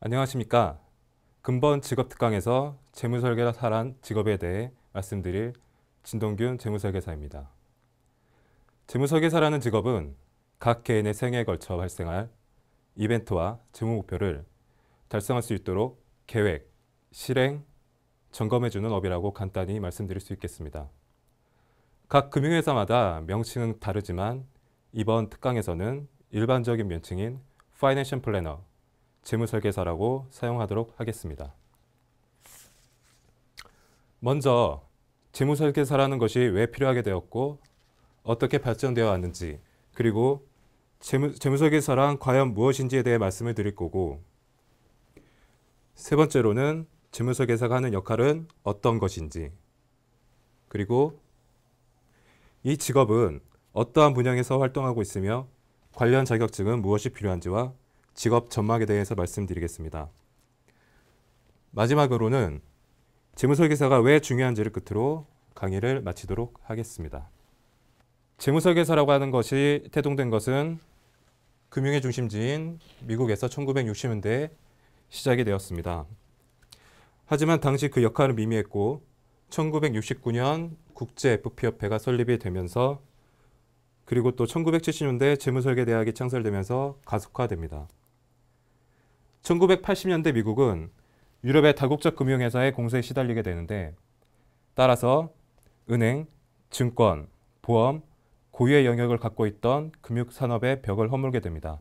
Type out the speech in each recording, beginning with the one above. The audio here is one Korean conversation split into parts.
안녕하십니까. 금번 직업특강에서 재무설계사란 직업에 대해 말씀드릴 진동균 재무설계사입니다. 재무설계사라는 직업은 각 개인의 생애에 걸쳐 발생할 이벤트와 재무 목표를 달성할 수 있도록 계획, 실행, 점검해주는 업이라고 간단히 말씀드릴 수 있겠습니다. 각 금융회사마다 명칭은 다르지만 이번 특강에서는 일반적인 명칭인 파이낸셜 플래너 재무설계사라고 사용하도록 하겠습니다. 먼저 재무설계사라는 것이 왜 필요하게 되었고 어떻게 발전되어 왔는지 그리고 재무, 재무설계사란 과연 무엇인지에 대해 말씀을 드릴 거고 세 번째로는 재무설계사가 하는 역할은 어떤 것인지 그리고 이 직업은 어떠한 분야에서 활동하고 있으며 관련 자격증은 무엇이 필요한지와 직업 전망에 대해서 말씀드리겠습니다. 마지막으로는 재무설 계사가 왜 중요한지를 끝으로 강의를 마치도록 하겠습니다. 재무설 계사라고 하는 것이 태동된 것은 금융의 중심지인 미국에서 1960년대에 시작이 되었습니다. 하지만 당시 그 역할은 미미했고 1969년 국제 FP협회가 설립이 되면서 그리고 또 1970년대 재무설계대학이 창설되면서 가속화됩니다. 1980년대 미국은 유럽의 다국적 금융회사의 공세에 시달리게 되는데 따라서 은행, 증권, 보험, 고유의 영역을 갖고 있던 금융산업의 벽을 허물게 됩니다.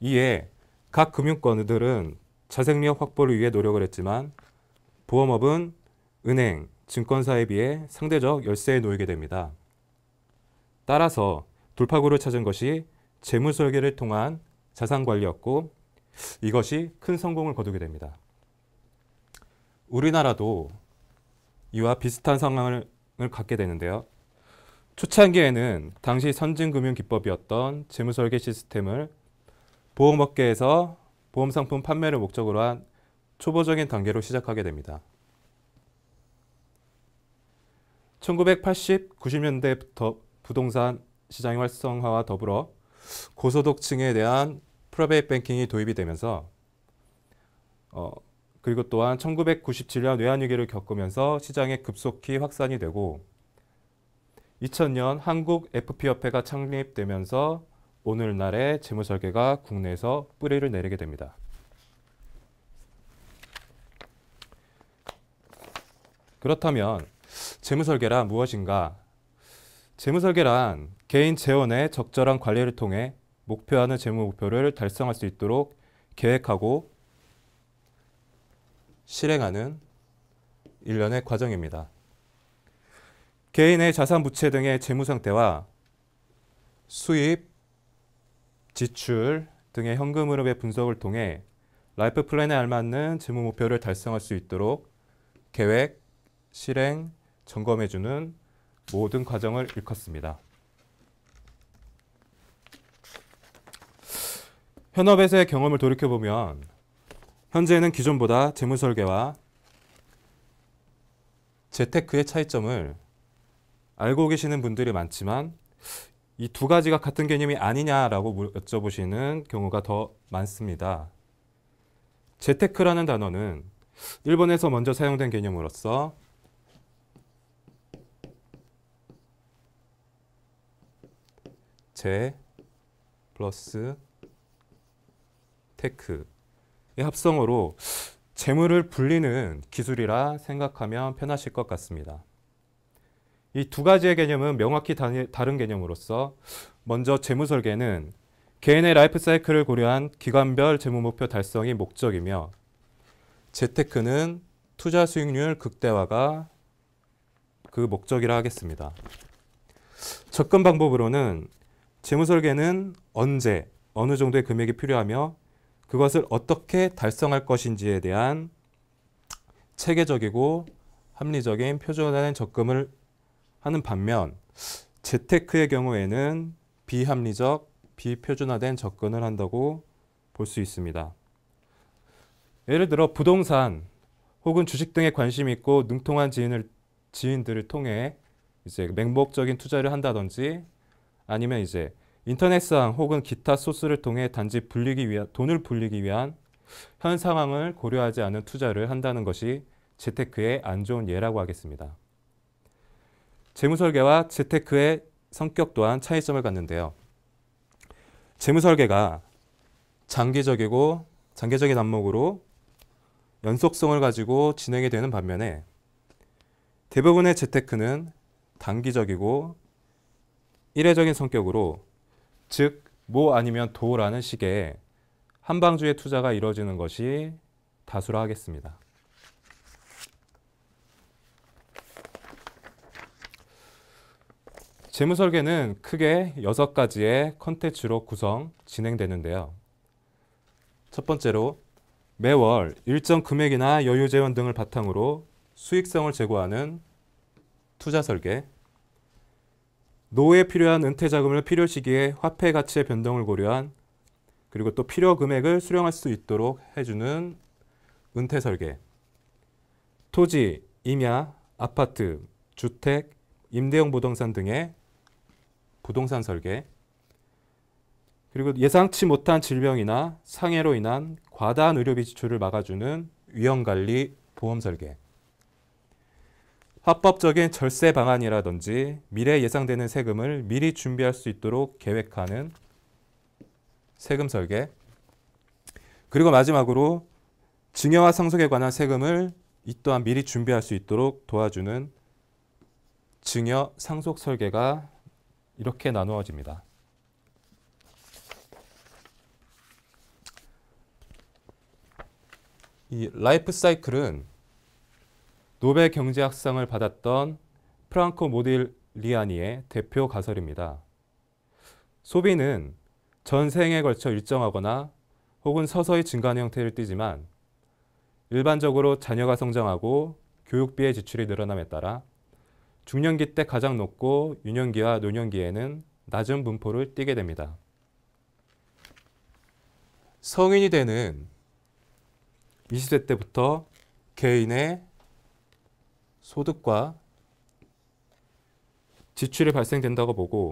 이에 각 금융권들은 자생력 확보를 위해 노력을 했지만 보험업은 은행, 증권사에 비해 상대적 열세에 놓이게 됩니다. 따라서 돌파구를 찾은 것이 재무설계를 통한 자산관리였고 이것이 큰 성공을 거두게 됩니다. 우리나라도 이와 비슷한 상황을 갖게 되는데요. 초창기에는 당시 선진금융기법이었던 재무설계 시스템을 보험업계에서 보험상품 판매를 목적으로 한 초보적인 단계로 시작하게 됩니다. 1980, 90년대부터 부동산 시장의 활성화와 더불어 고소득층에 대한 프라베이 뱅킹이 도입이 되면서 어, 그리고 또한 1997년 외환위기를 겪으면서 시장에 급속히 확산이 되고 2000년 한국 FP협회가 창립되면서 오늘날의 재무설계가 국내에서 뿌리를 내리게 됩니다. 그렇다면 재무설계란 무엇인가? 재무설계란 개인 재원의 적절한 관리를 통해 목표하는 재무 목표를 달성할 수 있도록 계획하고 실행하는 일련의 과정입니다. 개인의 자산 부채 등의 재무 상태와 수입, 지출 등의 현금 흐름의 분석을 통해 라이프 플랜에 알맞는 재무 목표를 달성할 수 있도록 계획, 실행, 점검해주는 모든 과정을 일컫습니다. 현업에서의 경험을 돌이켜보면 현재는 기존보다 재무설계와 재테크의 차이점을 알고 계시는 분들이 많지만 이 두 가지가 같은 개념이 아니냐라고 여쭤보시는 경우가 더 많습니다. 재테크라는 단어는 일본에서 먼저 사용된 개념으로서 재 플러스 테크의 합성으로 재물을 불리는 기술이라 생각하면 편하실 것 같습니다. 이 두 가지의 개념은 명확히 다른 개념으로서 먼저 재무 설계는 개인의 라이프 사이클을 고려한 기관별 재무 목표 달성이 목적이며 재테크는 투자 수익률 극대화가 그 목적이라 하겠습니다. 접근 방법으로는 재무 설계는 언제, 어느 정도의 금액이 필요하며 그것을 어떻게 달성할 것인지에 대한 체계적이고 합리적인 표준화된 접근을 하는 반면 재테크의 경우에는 비합리적, 비표준화된 접근을 한다고 볼 수 있습니다. 예를 들어 부동산 혹은 주식 등에 관심이 있고 능통한 지인을, 지인들을 통해 이제 맹목적인 투자를 한다든지 아니면 이제 인터넷상 혹은 기타 소스를 통해 단지 불리기 위한 돈을 불리기 위한 현 상황을 고려하지 않은 투자를 한다는 것이 재테크의 안 좋은 예라고 하겠습니다. 재무설계와 재테크의 성격 또한 차이점을 갖는데요. 재무설계가 장기적이고 장기적인 안목으로 연속성을 가지고 진행이 되는 반면에 대부분의 재테크는 단기적이고 일회적인 성격으로 즉, 뭐 아니면 도라는 식의 한방주의 투자가 이루어지는 것이 다수라 하겠습니다. 재무설계는 크게 6가지의 컨텐츠로 구성, 진행되는데요. 첫 번째로 매월 일정 금액이나 여유 재원 등을 바탕으로 수익성을 제고하는 투자 설계 노후에 필요한 은퇴 자금을 필요 시기에 화폐 가치의 변동을 고려한 그리고 또 필요 금액을 수령할 수 있도록 해주는 은퇴 설계. 토지, 임야, 아파트, 주택, 임대용 부동산 등의 부동산 설계. 그리고 예상치 못한 질병이나 상해로 인한 과다한 의료비 지출을 막아주는 위험관리 보험 설계. 합법적인 절세 방안이라든지 미래 예상되는 세금을 미리 준비할 수 있도록 계획하는 세금 설계 그리고 마지막으로 증여와 상속에 관한 세금을 이 또한 미리 준비할 수 있도록 도와주는 증여 상속 설계가 이렇게 나누어집니다. 이 라이프 사이클은 노벨 경제학상을 받았던 프랑코 모딜리아니의 대표 가설입니다. 소비는 전 생에 걸쳐 일정하거나 혹은 서서히 증가하는 형태를 띠지만 일반적으로 자녀가 성장하고 교육비의 지출이 늘어남에 따라 중년기 때 가장 높고 유년기와 노년기에는 낮은 분포를 띠게 됩니다. 성인이 되는 20대 때부터 개인의 소득과 지출이 발생된다고 보고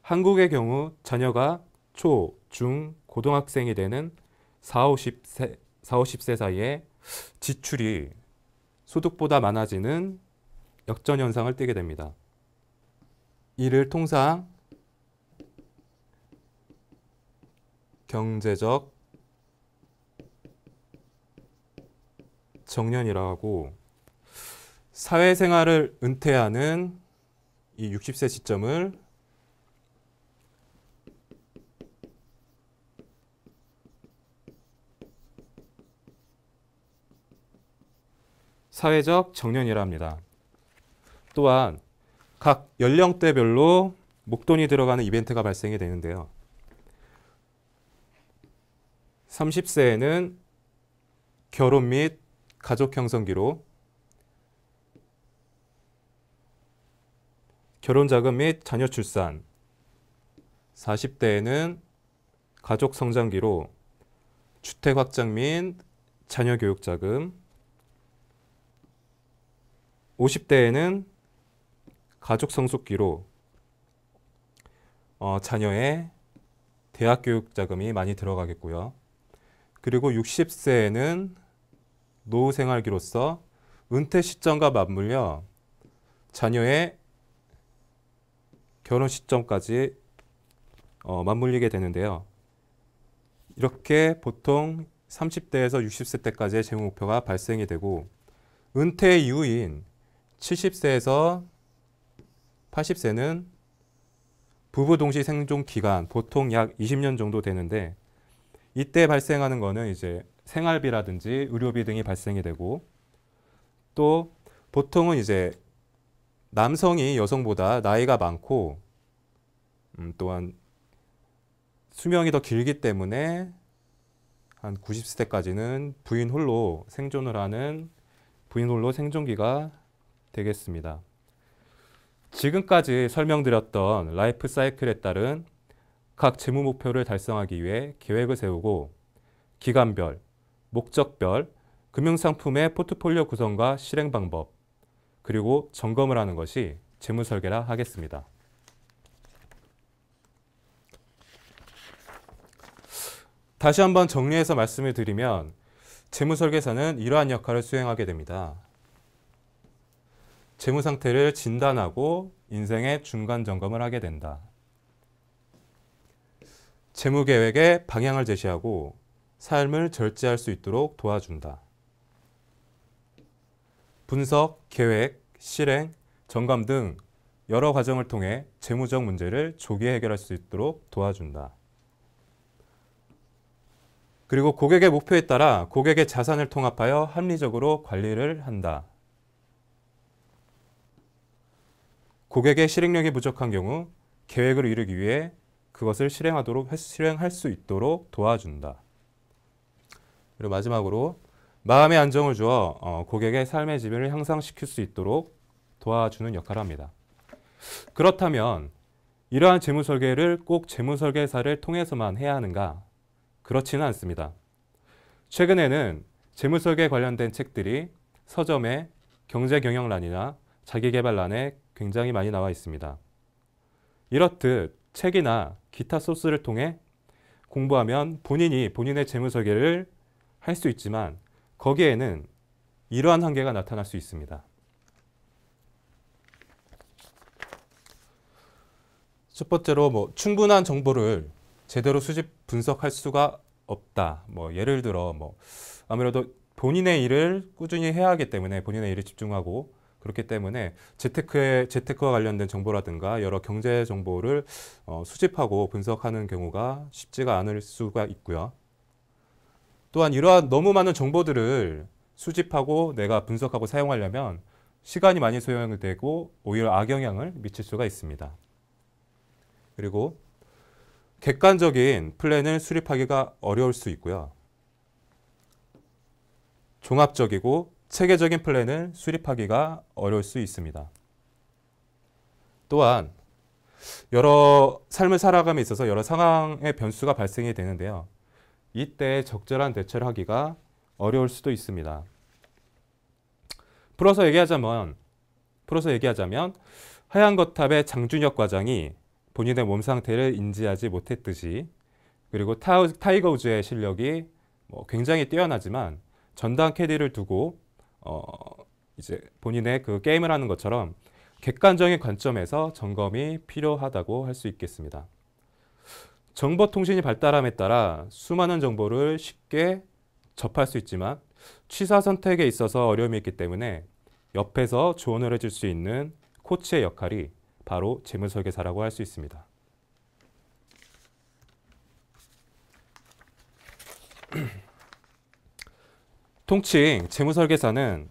한국의 경우 자녀가 초, 중, 고등학생이 되는 4, 50세, 4, 50세 사이에 지출이 소득보다 많아지는 역전 현상을 띠게 됩니다. 이를 통상 경제적 정년이라고 사회생활을 은퇴하는 이 60세 시점을 사회적 정년이라 합니다. 또한 각 연령대별로 목돈이 들어가는 이벤트가 발생이 되는데요. 30세에는 결혼 및 가족 형성기로 결혼 자금 및 자녀 출산 40대에는 가족 성장기로 주택 확장 및 자녀 교육 자금 50대에는 가족 성숙기로 어, 자녀의 대학 교육 자금이 많이 들어가겠고요. 그리고 60세에는 노후 생활기로서 은퇴 시점과 맞물려 자녀의 결혼 시점까지 어, 맞물리게 되는데요. 이렇게 보통 30대에서 60세 때까지의 재무 목표가 발생이 되고 은퇴 이후인 70세에서 80세는 부부 동시 생존 기간 보통 약 20년 정도 되는데 이때 발생하는 거는 이제 생활비라든지 의료비 등이 발생이 되고 또 보통은 이제 남성이 여성보다 나이가 많고 음, 또한 수명이 더 길기 때문에 한 90세까지는 부인 홀로 생존을 하는 부인 홀로 생존기가 되겠습니다. 지금까지 설명드렸던 라이프 사이클에 따른 각 재무 목표를 달성하기 위해 계획을 세우고 기간별, 목적별, 금융상품의 포트폴리오 구성과 실행 방법, 그리고 점검을 하는 것이 재무설계라 하겠습니다. 다시 한번 정리해서 말씀을 드리면 재무설계사는 이러한 역할을 수행하게 됩니다. 재무상태를 진단하고 인생의 중간 점검을 하게 된다. 재무계획의 방향을 제시하고 삶을 절제할 수 있도록 도와준다. 분석, 계획, 실행, 점검 등 여러 과정을 통해 재무적 문제를 조기에 해결할 수 있도록 도와준다. 그리고 고객의 목표에 따라 고객의 자산을 통합하여 합리적으로 관리를 한다. 고객의 실행력이 부족한 경우 계획을 이루기 위해 그것을 실행하도록 실행할 수 있도록 도와준다. 그리고 마지막으로 마음의 안정을 주어 어, 고객의 삶의 지 질을 향상시킬 수 있도록 도와주는 역할을 합니다. 그렇다면 이러한 재무 설계를 꼭 재무 설계사를 통해서만 해야 하는가? 그렇지는 않습니다. 최근에는 재무 설계 에 관련된 책들이 서점에 경제 경영란이나 자기 개발란에 굉장히 많이 나와 있습니다. 이렇듯 책이나 기타 소스를 통해 공부하면 본인이 본인의 재무 설계를 할 수 있지만 거기에는 이러한 한계가 나타날 수 있습니다. 첫 번째로 뭐 충분한 정보를 제대로 수집 분석할 수가 없다. 뭐 예를 들어 뭐 아무래도 본인의 일을 꾸준히 해야 하기 때문에 본인의 일에 집중하고 그렇기 때문에 재테크에 재테크와 관련된 정보라든가 여러 경제 정보를 어, 수집하고 분석하는 경우가 쉽지가 않을 수가 있고요. 또한 이러한 너무 많은 정보들을 수집하고 내가 분석하고 사용하려면 시간이 많이 소요되고 오히려 악영향을 미칠 수가 있습니다. 그리고 객관적인 플랜을 수립하기가 어려울 수 있고요. 종합적이고 체계적인 플랜을 수립하기가 어려울 수 있습니다. 또한 여러 삶을 살아감에 있어서 여러 상황의 변수가 발생이 되는데요. 이때 적절한 대처를 하기가 어려울 수도 있습니다. 풀어서 얘기하자면 풀어서 얘기하자면 하얀 거탑의 장준혁 과장이 본인의 몸 상태를 인지하지 못했듯이 그리고 타, 타이거 우즈의 실력이 뭐 굉장히 뛰어나지만 전담 캐디를 두고 어 이제 본인의 그 게임을 하는 것처럼 객관적인 관점에서 점검이 필요하다고 할 수 있겠습니다. 정보통신이 발달함에 따라 수많은 정보를 쉽게 접할 수 있지만 취사 선택에 있어서 어려움이 있기 때문에 옆에서 조언을 해줄 수 있는 코치의 역할이 바로 재무설계사라고 할 수 있습니다. 통칭 재무설계사는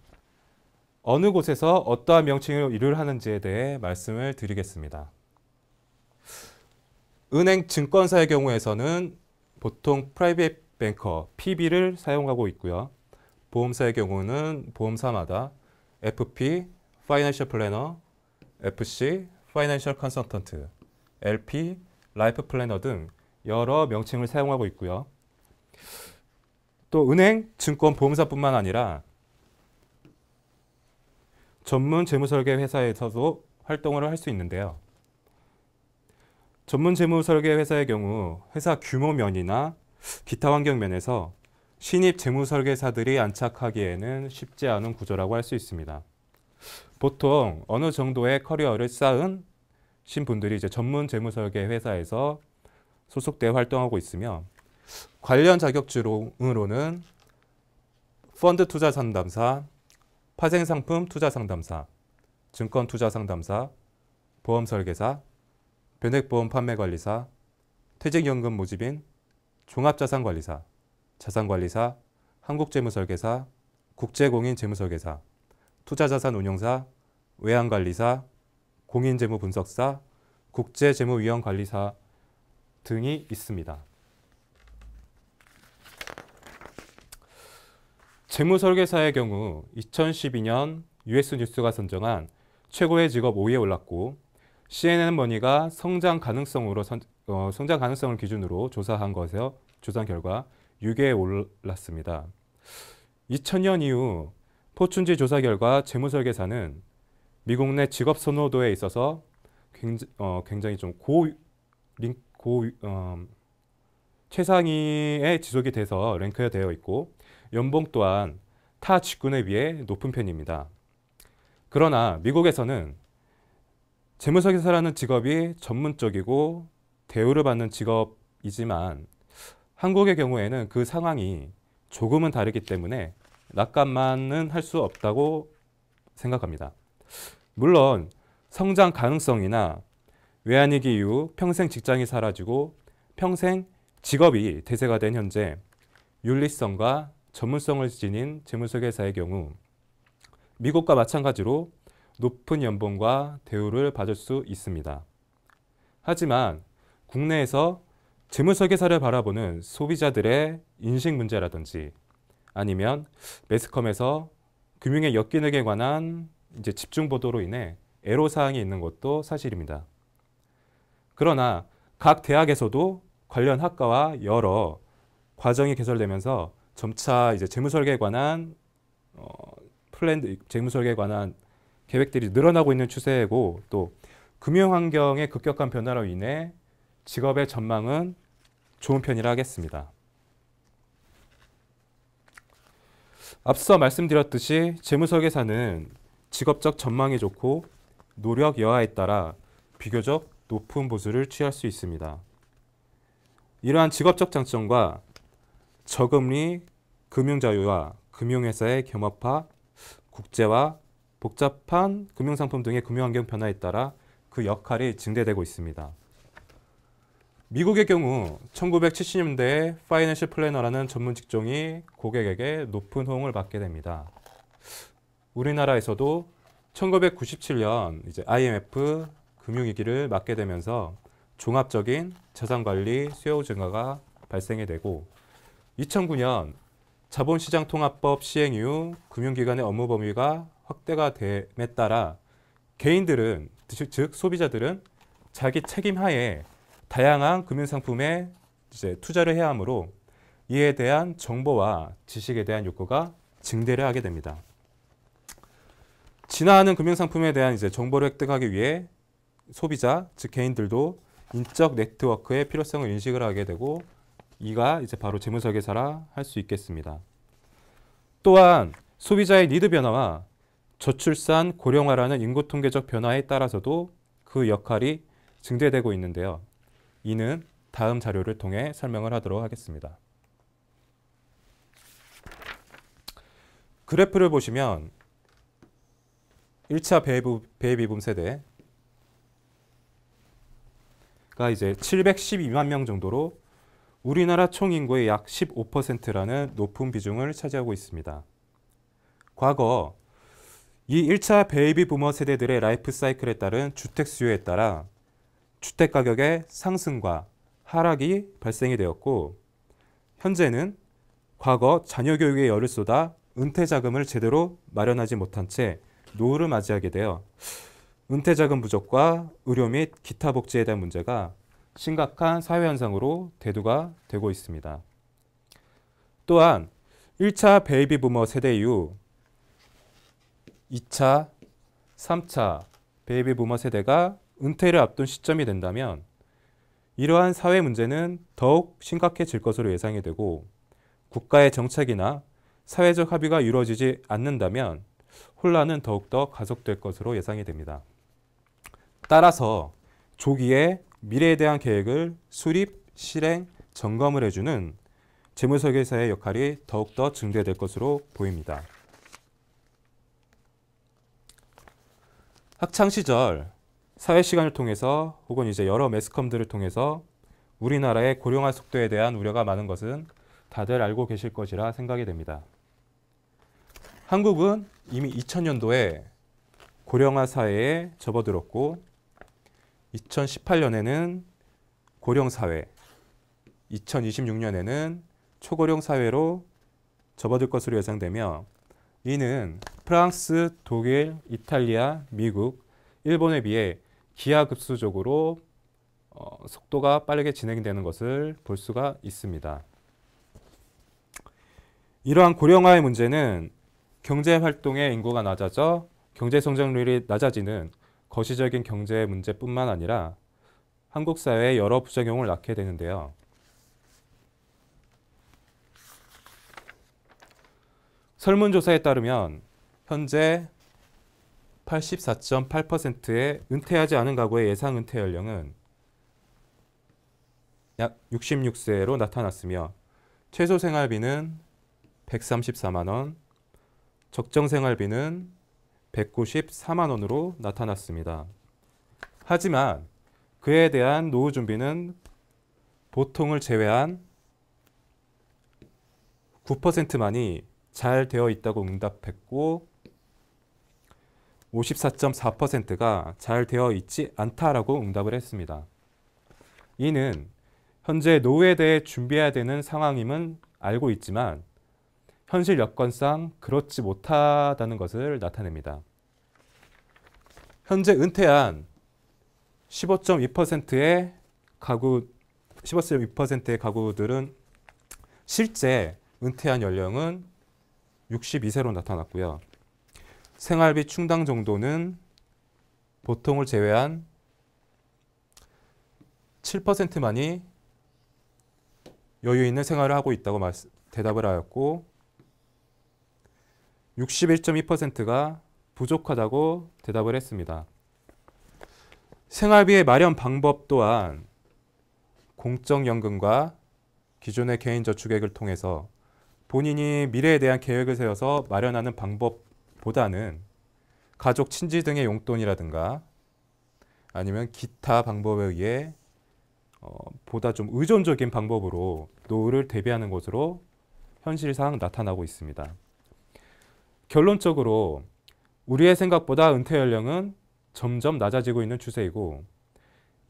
어느 곳에서 어떠한 명칭으로 일을 하는지에 대해 말씀을 드리겠습니다. 은행 증권사의 경우에서는 보통 프라이빗 뱅커 PB를 사용하고 있고요. 보험사의 경우는 보험사마다 FP, 파이낸셜 플래너, FC, 파이낸셜 컨설턴트, LP, 라이프 플래너 등 여러 명칭을 사용하고 있고요. 또 은행, 증권, 보험사뿐만 아니라 전문 재무설계 회사에서도 활동을 할 수 있는데요. 전문 재무 설계 회사의 경우 회사 규모 면이나 기타 환경 면에서 신입 재무 설계사들이 안착하기에는 쉽지 않은 구조라고 할 수 있습니다. 보통 어느 정도의 커리어를 쌓은 신분들이 이제 전문 재무 설계 회사에서 소속돼 활동하고 있으며 관련 자격증으로는 펀드 투자 상담사, 파생 상품 투자 상담사, 증권 투자 상담사, 보험 설계사, 변액보험 판매관리사, 퇴직연금 모집인, 종합자산관리사, 자산관리사, 한국재무설계사, 국제공인재무설계사, 투자자산운용사, 외환관리사, 공인재무분석사, 국제재무위원관리사 등이 있습니다. 재무설계사의 경우 2012년 US 뉴스가 선정한 최고의 직업 5위에 올랐고 CNN 머니가 성장 가능성으로 선, 어, 성장 가능성을 기준으로 조사한 것에서 조사 결과 6위에 올랐습니다. 2000년 이후 포춘지 조사 결과 재무설계사는 미국 내 직업 선호도에 있어서 굉장히, 어, 굉장히 좀고 고, 어, 최상위에 지속이 돼서 랭크되어 있고 연봉 또한 타 직군에 비해 높은 편입니다. 그러나 미국에서는 재무설계사라는 직업이 전문적이고 대우를 받는 직업이지만 한국의 경우에는 그 상황이 조금은 다르기 때문에 낙관만은 할 수 없다고 생각합니다. 물론 성장 가능성이나 외환위기 이후 평생 직장이 사라지고 평생 직업이 대세가 된 현재 윤리성과 전문성을 지닌 재무설계사의 경우 미국과 마찬가지로 높은 연봉과 대우를 받을 수 있습니다. 하지만 국내에서 재무설계사를 바라보는 소비자들의 인식 문제라든지 아니면 매스컴에서 금융의 역기능에 관한 이제 집중 보도로 인해 애로사항이 있는 것도 사실입니다. 그러나 각 대학에서도 관련 학과와 여러 과정이 개설되면서 점차 이제 재무설계에 관한 어, 플랜 재무설계에 관한 계획들이 늘어나고 있는 추세고 이또 금융 환경의 급격한 변화로 인해 직업의 전망은 좋은 편이라 하겠습니다. 앞서 말씀드렸듯이 재무설계사는 직업적 전망이 좋고 노력 여하에 따라 비교적 높은 보수를 취할 수 있습니다. 이러한 직업적 장점과 저금리 금융자유와 금융회사의 겸업화, 국제화, 복잡한 금융상품 등의 금융환경 변화에 따라 그 역할이 증대되고 있습니다. 미국의 경우 1970년대에 파이낸셜 플래너라는 전문 직종이 고객에게 높은 호응을 받게 됩니다. 우리나라에서도 1997년 이제 IMF 금융위기를 맞게 되면서 종합적인 자산관리 수요 증가가 발생이 되고 2009년 자본시장통합법 시행 이후 금융기관의 업무 범위가 확대가 됨에 따라 개인들은 즉 소비자들은 자기 책임하에 다양한 금융상품에 이제 투자를 해야 하므로 이에 대한 정보와 지식에 대한 욕구가 증대를 하게 됩니다. 진화하는 금융상품에 대한 이제 정보를 획득하기 위해 소비자 즉 개인들도 인적 네트워크의 필요성을 인식을 하게 되고 이가 이제 바로 재무설계사라 할 수 있겠습니다. 또한 소비자의 니드 변화와 저출산 고령화라는 인구 통계적 변화에 따라서도 그 역할이 증대되고 있는데요. 이는 다음 자료를 통해 설명을 하도록 하겠습니다. 그래프를 보시면 1차 베이브, 베이비붐 세대가 이제 712만 명 정도로 우리나라 총 인구의 약 15%라는 높은 비중을 차지하고 있습니다. 과거 이 1차 베이비 부머 세대들의 라이프 사이클에 따른 주택 수요에 따라 주택 가격의 상승과 하락이 발생이 되었고 현재는 과거 자녀 교육에 열을 쏟아 은퇴 자금을 제대로 마련하지 못한 채 노후를 맞이하게 되어 은퇴 자금 부족과 의료 및 기타 복지에 대한 문제가 심각한 사회 현상으로 대두가 되고 있습니다. 또한 1차 베이비 부머 세대 이후 2차, 3차 베이비 부머 세대가 은퇴를 앞둔 시점이 된다면 이러한 사회 문제는 더욱 심각해질 것으로 예상이 되고 국가의 정책이나 사회적 합의가 이루어지지 않는다면 혼란은 더욱더 가속될 것으로 예상이 됩니다. 따라서 조기에 미래에 대한 계획을 수립, 실행, 점검을 해주는 재무설계사의 역할이 더욱더 증대될 것으로 보입니다. 학창 시절 사회 시간을 통해서 혹은 이제 여러 매스컴들을 통해서 우리나라의 고령화 속도에 대한 우려가 많은 것은 다들 알고 계실 것이라 생각이 됩니다. 한국은 이미 2000년도에 고령화 사회에 접어들었고 2018년에는 고령 사회, 2026년에는 초고령 사회로 접어들 것으로 예상되며 이는 프랑스, 독일, 이탈리아, 미국, 일본에 비해 기하급수적으로 어, 속도가 빠르게 진행되는 것을 볼 수가 있습니다. 이러한 고령화의 문제는 경제 활동의 인구가 낮아져 경제 성장률이 낮아지는 거시적인 경제 문제뿐만 아니라 한국 사회의 여러 부작용을 낳게 되는데요. 설문조사에 따르면 현재 84.8%의 은퇴하지 않은 가구의 예상 은퇴 연령은 약 66세로 나타났으며 최소 생활비는 134만 원, 적정 생활비는 194만 원으로 나타났습니다. 하지만 그에 대한 노후 준비는 보통을 제외한 9%만이 잘 되어 있다고 응답했고 54.4%가 잘 되어 있지 않다라고 응답을 했습니다. 이는 현재 노후에 대해 준비해야 되는 상황임은 알고 있지만 현실 여건상 그렇지 못하다는 것을 나타냅니다. 현재 은퇴한 15.2%의 가구 15.2%의 가구들은 실제 은퇴한 연령은 62세로 나타났고요. 생활비 충당 정도는 보통을 제외한 7%만이 여유 있는 생활을 하고 있다고 대답을 하였고 61.2%가 부족하다고 대답을 했습니다. 생활비의 마련 방법 또한 공적연금과 기존의 개인저축액을 통해서 본인이 미래에 대한 계획을 세워서 마련하는 방법 보다는 가족, 친지 등의 용돈이라든가 아니면 기타 방법에 의해 어, 보다 좀 의존적인 방법으로 노후를 대비하는 것으로 현실상 나타나고 있습니다. 결론적으로 우리의 생각보다 은퇴 연령은 점점 낮아지고 있는 추세이고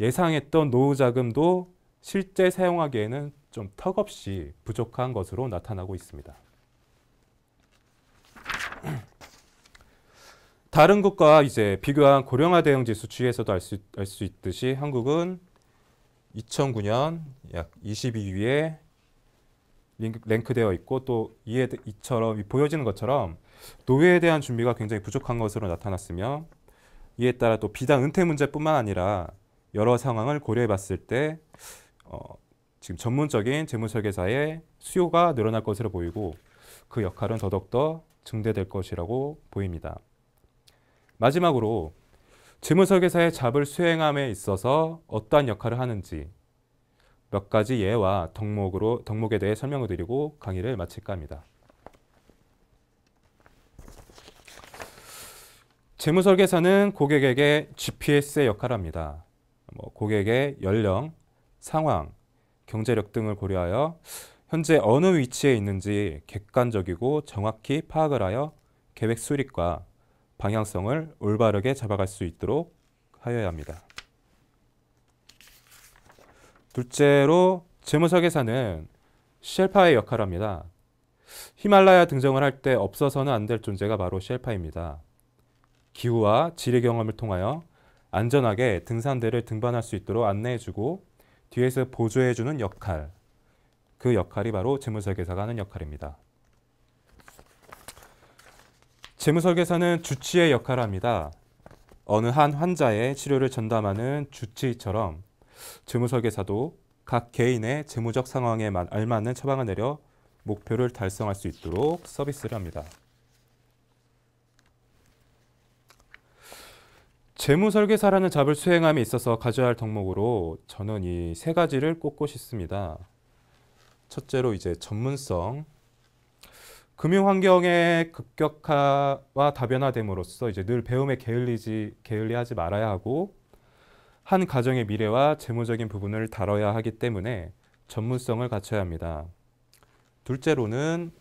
예상했던 노후 자금도 실제 사용하기에는 좀 턱없이 부족한 것으로 나타나고 있습니다. 다른 국가 이제 비교한 고령화 대응 지수 추이에서도 알 수 알 수 있듯이 한국은 2009년 약 22위에 랭크되어 있고 또 이에 이처럼 보여지는 것처럼 노후에 대한 준비가 굉장히 부족한 것으로 나타났으며 이에 따라 또 비단 은퇴 문제뿐만 아니라 여러 상황을 고려해 봤을 때 어, 지금 전문적인 재무설계사의 수요가 늘어날 것으로 보이고 그 역할은 더더욱더 증대될 것이라고 보입니다. 마지막으로 재무설계사의 잡을 수행함에 있어서 어떠한 역할을 하는지 몇 가지 예와 덕목으로 덕목에 대해 설명을 드리고 강의를 마칠까 합니다. 재무설계사는 고객에게 GPS의 역할을 합니다. 뭐 고객의 연령, 상황, 경제력 등을 고려하여 현재 어느 위치에 있는지 객관적이고 정확히 파악을 하여 계획 수립과 방향성을 올바르게 잡아갈 수 있도록 하여야 합니다. 둘째로 재무설계사는 쉘파의 역할을 합니다. 히말라야 등정을 할 때 없어서는 안 될 존재가 바로 쉘파입니다. 기후와 지뢰 경험을 통하여 안전하게 등산대를 등반할 수 있도록 안내해주고 뒤에서 보조해주는 역할, 그 역할이 바로 재무설계사가 하는 역할입니다. 재무설계사는 주치의 역할을 합니다. 어느 한 환자의 치료를 전담하는 주치처럼 재무설계사도 각 개인의 재무적 상황에 알맞는 처방을 내려 목표를 달성할 수 있도록 서비스를 합니다. 재무설계사라는 잡을 수행함에 있어서 가져야 할 덕목으로 저는 이 세 가지를 꼽고 싶습니다. 첫째로 이제 전문성, 금융 환경의 급격화와 다변화됨으로써 이제 늘 배움에 게을리지 게을리하지 말아야 하고 한 가정의 미래와 재무적인 부분을 다뤄야 하기 때문에 전문성을 갖춰야 합니다. 둘째로는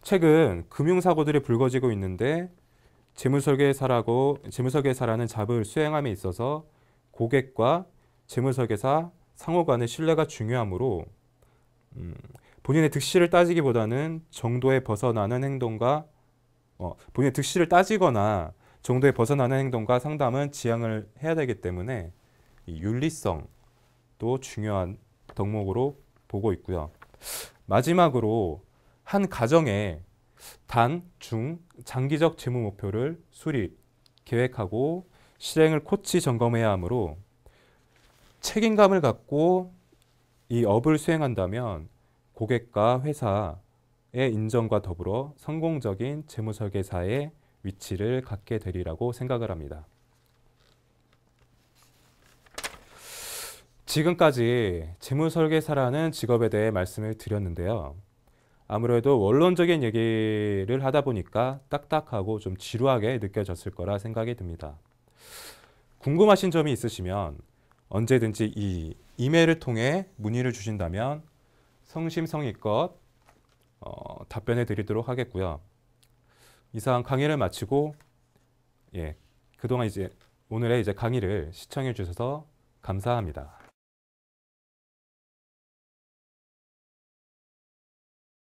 최근 금융 사고들이 불거지고 있는데 재무설계사라고 재무설계사라는 잡을 수행함에 있어서 고객과 재무설계사 상호 간의 신뢰가 중요하므로 음, 본인의 득실을 따지기보다는 정도에 벗어나는 행동과 어, 본인의 득실을 따지거나 정도에 벗어나는 행동과 상담은 지향을 해야 되기 때문에 윤리성도 중요한 덕목으로 보고 있고요. 마지막으로 한 가정의 단, 중, 장기적 재무 목표를 수립, 계획하고 실행을 코치 점검해야 하므로 책임감을 갖고 이 업을 수행한다면 고객과 회사의 인정과 더불어 성공적인 재무설계사의 위치를 갖게 되리라고 생각을 합니다. 지금까지 재무설계사라는 직업에 대해 말씀을 드렸는데요. 아무래도 원론적인 얘기를 하다 보니까 딱딱하고 좀 지루하게 느껴졌을 거라 생각이 듭니다. 궁금하신 점이 있으시면 언제든지 이 이메일을 통해 문의를 주신다면 성심성의껏 어, 답변해 드리도록 하겠고요. 이상 강의를 마치고 예, 그동안 이제 오늘의 이제 강의를 시청해 주셔서 감사합니다.